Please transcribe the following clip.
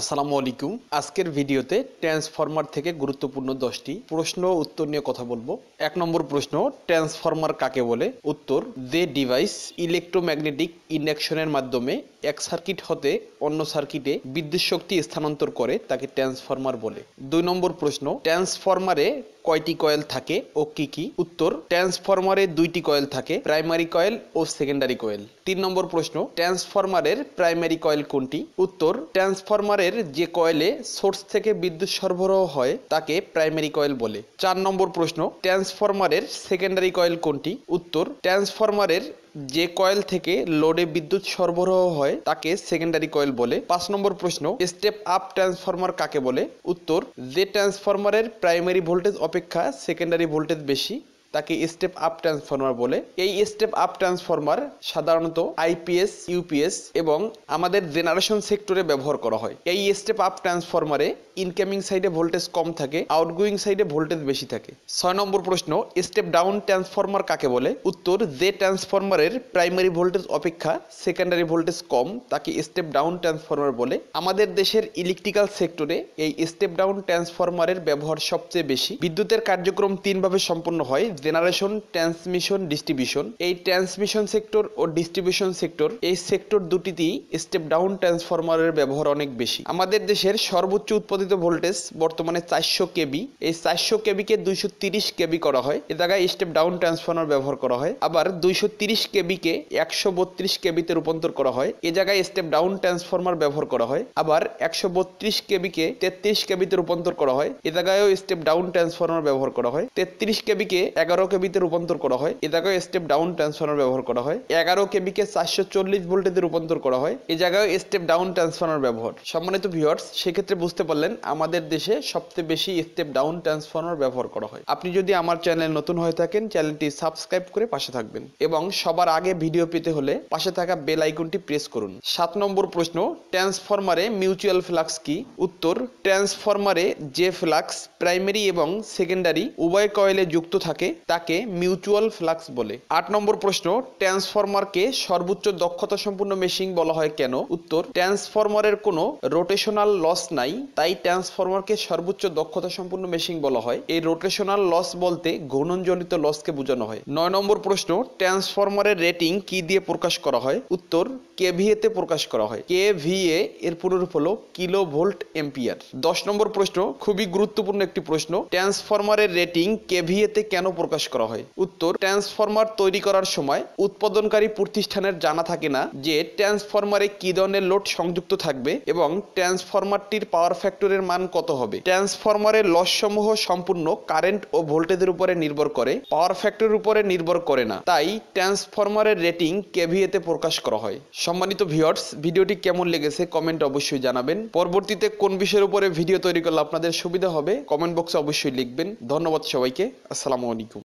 আসসালামু আলাইকুম আজকের ভিডিওতে ট্রান্সফরমার থেকে গুরুত্বপূর্ণ দশটি প্রশ্ন উত্তর নিয়ে কথা বলবো এক নম্বর প্রশ্ন ট্রান্সফরমার কাকে বলে উত্তর দে ডিভাইস ইলেকট্রোম্যাগনেটিক ইন্ডাকশনের মাধ্যমে এক সার্কিট হতে অন্য সার্কিটে বিদ্যুৎ শক্তি স্থানান্তর করে তাকে ট্রান্সফরমার বলে দুই নম্বর প্রশ্ন ট্রান্সফরমারে কয়টি কয়েল থাকে ও কি কি উত্তর ট্রান্সফরমারে দুইটি কয়েল থাকে প্রাইমারি কয়েল ও সেকেন্ডারি কয়েল তিন নম্বর প্রশ্ন ট্রান্সফরমারের প্রাইমারি কয়েল কোনটি উত্তর ট্রান্সফরমারের যে কয়েলে সোর্স থেকে বিদ্যুৎ সরবরাহ হয় তাকে প্রাইমারি কয়েল বলে চার নম্বর প্রশ্ন ট্রান্সফরমারের সেকেন্ডারি কয়েল কোনটি উত্তর ট্রান্সফরমারের যে কয়েল থেকে লোডে বিদ্যুৎ সরবরাহ হয় তাকে সেকেন্ডারি কয়েল বলে পাঁচ নম্বর প্রশ্ন স্টেপ আপ ট্রান্সফরমার কাকে বলে উত্তর যে ট্রান্সফরমারের প্রাইমারি ভোল্টেজ অপেক্ষা সেকেন্ডারি ভোল্টেজ বেশি তাকে স্টেপ আপ ট্রান্সফরমার বলে এই স্টেপ আপ ট্রান্সফরমার সাধারণত আইপিএস ইউপিএস এবং আমাদের জেনারেশন সেক্টরে ব্যবহার করা হয় এই স্টেপ আপ ট্রান্সফরমারে ইনকামিং সাইডে ভোল্টেজ কম থাকে আউটগোয়িং সাইডে ভোল্টেজ বেশি থাকে ছয় নম্বর প্রশ্ন স্টেপ ডাউন ট্রান্সফরমার কাকে বলে উত্তর যে ট্রান্সফরমারের প্রাইমারি ভোল্টেজ অপেক্ষা সেকেন্ডারি ভোল্টেজ কম তাকে স্টেপ ডাউন ট্রান্সফরমার বলে আমাদের দেশের ইলেকট্রিক্যাল সেক্টরে এই স্টেপ ডাউন ট্রান্সফরমারের ব্যবহার সবচেয়ে বেশি বিদ্যুতের কার্যক্রম তিনভাবে সম্পন্ন হয় জেনারেশন ট্রান্সমিশন ডিস্ট্রিবিউশন এই ট্রান্সমিশন সেক্টর ও ডিস্ট্রিবিউশন সেক্টর এই সেক্টর দুটিতেই স্টেপ ডাউন ট্রান্সফরমারের ব্যবহার অনেক বেশি আমাদের দেশের সর্বোচ্চ উৎপাদিত ভোল্টেজ বর্তমানে চারশো কেবি এই চারশো কেবিকে দুইশো তিরিশ কেবি করা হয় এ জায়গায় স্টেপ ডাউন ট্রান্সফরমার ব্যবহার করা হয় আবার দুইশো তিরিশ কেবিকে একশো বত্রিশ কেবিতে রূপান্তর করা হয় এ জায়গায় স্টেপ ডাউন ট্রান্সফরমার ব্যবহার করা হয় আবার একশো বত্রিশ কেবিকে তেত্রিশ কেবিতে রূপান্তর করা হয় এ জায়গায়ও স্টেপ ডাউন ট্রান্সফরমার ব্যবহার করা হয় তেত্রিশ কেবিকে এগারো কেবিতে রূপান্তর করা হয় এটাকেও স্টেপ ডাউন ট্রান্সফর্মার ব্যবহার করা হয় এগারো কেবিকে চারশো চল্লিশ ভোল্টেতে রূপান্তর করা হয় এই জায়গায় স্টেপ ডাউন ট্রান্সফর্মার ব্যবহার সম্মানিত ভিউয়ার্স সেক্ষেত্রে বুঝতে পারলেন আমাদের দেশে সবচেয়ে বেশি স্টেপ ডাউন ট্রান্সফর্মার ব্যবহার করা হয় আপনি যদি আমার চ্যানেল নতুন হয়ে থাকেন চ্যানেলটি সাবস্ক্রাইব করে পাশে থাকবেন এবং সবার আগে ভিডিও পেতে হলে পাশে থাকা বেল আইকনটি প্রেস করুন সাত নম্বর প্রশ্ন ট্রান্সফর্মারে মিউচুয়াল ফ্লাক্স কি উত্তর ট্রান্সফর্মারে যে ফ্লাক্স প্রাইমারি এবং সেকেন্ডারি উভয় কয়েলে যুক্ত থাকে তাকে মিউচুয়াল ফ্লাক্স বলে আট নম্বর প্রশ্ন ট্রান্সফরমারকে সর্বোচ্চ দক্ষতা সম্পূর্ণ মেশিন বলা হয় কেন উত্তর ট্রান্সফরমারের কোনো রোটেশনাল লস নাই তাই ট্রান্সফরমারকে সর্বোচ্চ দক্ষতা সম্পূর্ণ মেশিন বলা হয় এই রোটেশনাল লস বলতে ঘূর্ণনজনিত লসকে বোঝানো হয় নয় নম্বর প্রশ্ন ট্রান্সফরমারের রেটিং কি দিয়ে প্রকাশ করা হয় উত্তর কেভিএতে প্রকাশ করা হয় কে ভিএ এর পুনরূপ হলো কিলো ভোল্ট এম্পিয়ার দশ নম্বর প্রশ্ন খুবই গুরুত্বপূর্ণ একটি প্রশ্ন ট্রান্সফরমারের রেটিং কেভিএতে কেন প্রকাশ করা হয় উত্তর ট্রান্সফরমার তৈরি করার সময় উৎপাদনকারী প্রতিষ্ঠানের জানা থাকে না যে ট্রান্সফরমারে কি ধরনের লোড সংযুক্ত থাকবে এবং ট্রান্সফরমারটির পাওয়ার ফ্যাক্টরের মান কত হবে ট্রান্সফরমারের সমূহ সম্পূর্ণ কারেন্ট ও ভোল্টেজের উপরে নির্ভর করে পাওয়ার ফ্যাক্টরের উপরে নির্ভর করে না তাই ট্রান্সফরমারের রেটিং কেভিএতে প্রকাশ করা হয় সম্মানিত ভিউয়ার্স ভিডিওটি কেমন লেগেছে কমেন্ট অবশ্যই জানাবেন পরবর্তীতে কোন বিষয়ের উপরে ভিডিও তৈরি করলে আপনাদের সুবিধা হবে কমেন্ট বক্সে অবশ্যই লিখবেন ধন্যবাদ সবাইকে আসসালামু আলাইকুম